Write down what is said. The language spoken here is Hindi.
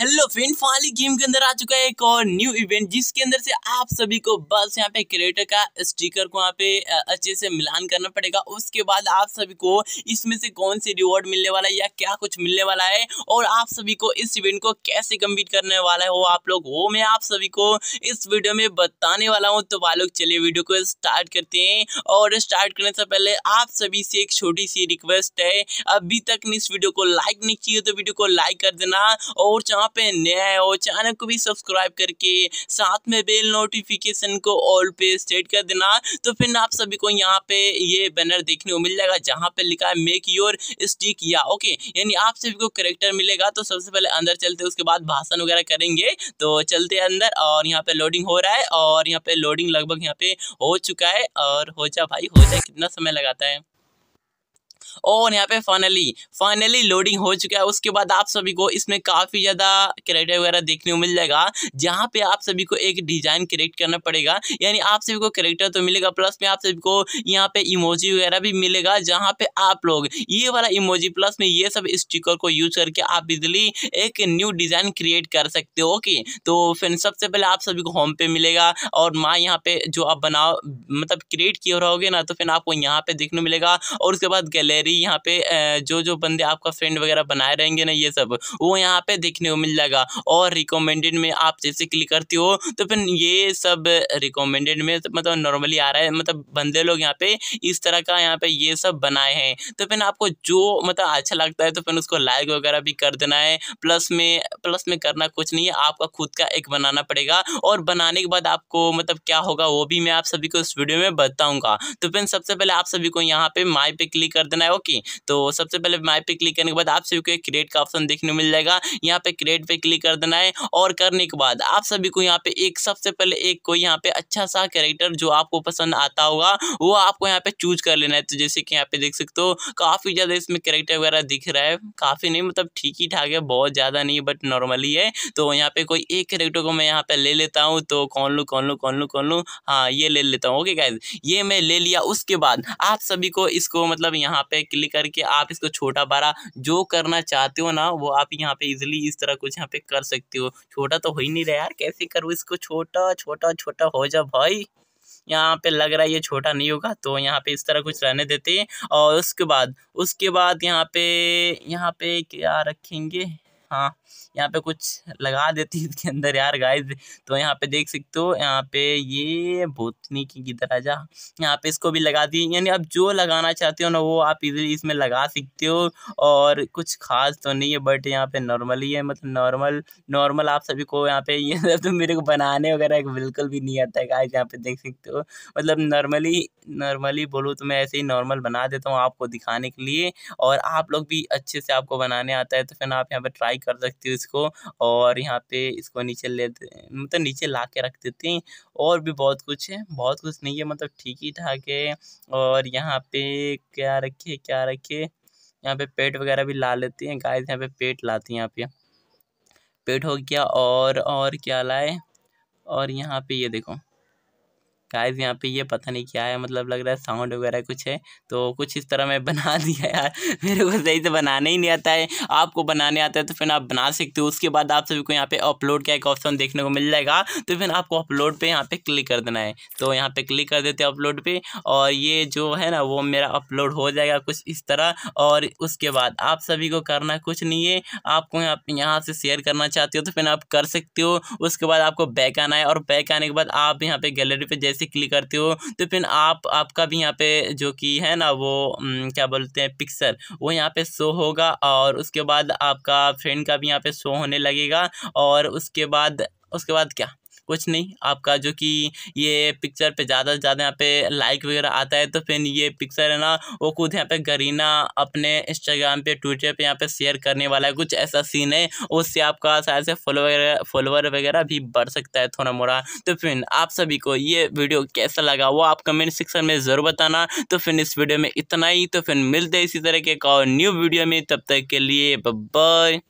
हेलो फ्रेंड फाइनली गेम के अंदर आ चुका है एक और न्यू इवेंट जिसके अंदर से आप सभी को बस यहाँ पे क्रिएटर का स्टिकर को यहाँ पे अच्छे से मिलान करना पड़ेगा उसके बाद आप सभी को इसमें से कौन से रिवॉर्ड मिलने वाला है या क्या कुछ मिलने वाला है और आप सभी को इस इवेंट को कैसे कम्प्लीट करने वाला है वो आप लोग वो मैं आप सभी को इस वीडियो में बताने वाला हूँ तो आप लोग चलिए वीडियो को स्टार्ट करते हैं और स्टार्ट करने से पहले आप सभी से एक छोटी सी रिक्वेस्ट है अभी तक इस वीडियो को लाइक नहीं किए तो वीडियो को लाइक कर देना और चाहे पे नए हो चैनल को भी सब्सक्राइब करके साथ में बेल नोटिफिकेशन को ऑल पे सेट कर देना तो फिर आप सभी को यहाँ पे ये बैनर देखने को मिल जाएगा जहाँ पे लिखा है मेक योर स्टिक या ओके यानी आप सभी को करेक्टर मिलेगा तो सबसे पहले अंदर चलते उसके बाद भाषण वगैरह करेंगे तो चलते अंदर और यहाँ पे लोडिंग हो रहा है और यहाँ पे लोडिंग लगभग यहाँ पे हो चुका है और हो जा भाई हो जाए कितना समय लगाता है और यहाँ पे फाइनली फाइनली लोडिंग हो चुका है उसके बाद आप सभी को इसमें काफ़ी ज़्यादा करेक्टर वगैरह देखने को मिल जाएगा जहाँ पे आप सभी को एक डिज़ाइन क्रिएट करना पड़ेगा यानी आप सभी को करेक्टर तो मिलेगा प्लस में आप सभी को यहाँ पे इमोजी वगैरह भी मिलेगा जहाँ पे आप लोग ये वाला इमोजी प्लस में ये सब स्टिकर को यूज करके आप इजली एक न्यू डिज़ाइन क्रिएट कर सकते हो ओके तो फिर सबसे पहले आप सभी को होम पे मिलेगा और माँ यहाँ पे जो आप बनाओ मतलब क्रिएट किए रहोगे ना तो फिर आपको यहाँ पे देखने मिलेगा और उसके बाद गैले मेरी यहाँ पे जो जो बंदे आपका फ्रेंड वगैरह बनाए रहेंगे ना ये सब वो यहाँ पे देखने को मिल जाएगा और रिकमेंडेड में आप जैसे क्लिक करते हो तो फिर ये सब रिकमेंडेड में तो मतलब नॉर्मली आ रहा है मतलब बंदे लोग यहाँ पे इस तरह का यहाँ पे ये सब बनाए हैं तो फिर आपको जो मतलब अच्छा लगता है तो फिर उसको लाइक वगैरह भी कर देना है प्लस में प्लस में करना कुछ नहीं है आपका खुद का एक बनाना पड़ेगा और बनाने के बाद आपको मतलब क्या होगा वो भी मैं आप सभी को इस वीडियो में बताऊंगा तो फिर सबसे पहले आप सभी को यहाँ पे माई पे क्लिक कर देना है है ओके तो सबसे पहले माई पे क्लिक करने के बाद आप सभी को एक क्रिएट का ऑप्शन देखने मिल जाएगा यहाँ पे क्रिएट पे क्लिक कर देना है और करने के बाद आप सभी को यहाँ पे एक सबसे पहले एक कोई यहाँ पे अच्छा सा कैरेक्टर जो आपको पसंद आता होगा वो आपको यहाँ पे चूज कर लेना है तो जैसे कि यहाँ पे देख सकते हो काफ़ी ज़्यादा इसमें कैरेक्टर वगैरह दिख रहा है काफ़ी नहीं मतलब ठीक ही ठाक है बहुत ज़्यादा नहीं बट नॉर्मली है तो यहाँ पे कोई एक कैरेक्टर को मैं यहाँ पे ले लेता हूँ तो कौन लू कौन लू कौन लू कौन लू हाँ ये ले लेता हूँ ओके गाइज ये मैं ले लिया उसके बाद आप सभी को इसको मतलब यहाँ पे पे क्लिक करके आप इसको छोटा बड़ा जो करना चाहते हो ना वो आप यहाँ पे इजिली इस तरह कुछ यहाँ पे कर सकते हो छोटा तो हो ही नहीं रहा यार कैसे करूँ इसको छोटा छोटा छोटा हो जा भाई यहाँ पे लग रहा है ये छोटा नहीं होगा तो यहाँ पे इस तरह कुछ रहने देते हैं और उसके बाद उसके बाद यहाँ पे यहाँ पे क्या रखेंगे हाँ यहाँ पे कुछ लगा देती है इसके अंदर यार गाइस तो यहाँ पे देख सकते हो यहाँ पे ये भूतनी की दराजा यहाँ पे इसको भी लगा दी यानी आप जो लगाना चाहते हो ना वो आप इजीली इसमें लगा सकते हो और कुछ खास तो नहीं है बट यहाँ पे नॉर्मली है मतलब नॉर्मल नॉर्मल आप सभी को यहाँ पे ये तो मेरे को बनाने वगैरह बिल्कुल भी नहीं आता है गाइज यहाँ पे देख सकते हो मतलब नॉर्मली नॉर्मली बोलूँ तो मैं ऐसे ही नॉर्मल बना देता हूँ आपको दिखाने के लिए और आप लोग भी अच्छे से आपको बनाने आता है तो फिर आप यहाँ पर ट्राई कर सकते सकते हो इसको और यहाँ पे इसको नीचे ले मतलब नीचे ला के रख देते हैं और भी बहुत कुछ है बहुत कुछ नहीं है मतलब ठीक ही ठाक है और यहाँ पे क्या रखे क्या रखे यहाँ पे पेट वगैरह भी ला लेती हैं गाय यहाँ पे पेट लाती हैं यहाँ पे पेट हो गया और और क्या लाए और यहाँ पे ये देखो गाइस यहाँ पे ये पता नहीं क्या है मतलब लग रहा है साउंड वगैरह कुछ है तो कुछ इस तरह मैं बना दिया यार मेरे को सही से बनाने ही नहीं आता है आपको बनाने आता है तो फिर आप बना सकते हो उसके बाद आप सभी को यहाँ पे अपलोड का एक ऑप्शन देखने को मिल जाएगा तो फिर आपको अपलोड पर यहाँ पर क्लिक कर देना है तो यहाँ पर क्लिक कर देते हैं अपलोड पर और ये जो है ना वो मेरा अपलोड हो जाएगा कुछ इस तरह और उसके बाद आप सभी को करना कुछ नहीं है आपको यहाँ यहाँ से शेयर करना चाहते हो तो फिर आप कर सकते हो उसके बाद आपको बैक आना है और बैक आने के बाद आप यहाँ पे गैलरी पे जैसे से क्लिक करते हो तो फिर आप आपका भी यहाँ पे जो कि है ना वो क्या बोलते हैं पिक्सर वो यहाँ पे शो होगा और उसके बाद आपका फ्रेंड का भी यहाँ पे शो होने लगेगा और उसके बाद उसके बाद क्या कुछ नहीं आपका जो कि ये पिक्चर पे ज़्यादा से ज़्यादा यहाँ पे लाइक वगैरह आता है तो फिर ये पिक्चर है ना वो खुद यहाँ पे गरीना अपने इंस्टाग्राम पे ट्विटर पे यहाँ पे शेयर करने वाला है कुछ ऐसा सीन है उससे आपका शायद से फॉलोअर फॉलोअर वगैरह भी बढ़ सकता है थोड़ा मोड़ा तो फिर आप सभी को ये वीडियो कैसा लगा वो आप कमेंट सेक्शन में ज़रूर बताना तो फिर इस वीडियो में इतना ही तो फिर मिलते हैं इसी तरह के एक और न्यू वीडियो में तब तक के लिए बाय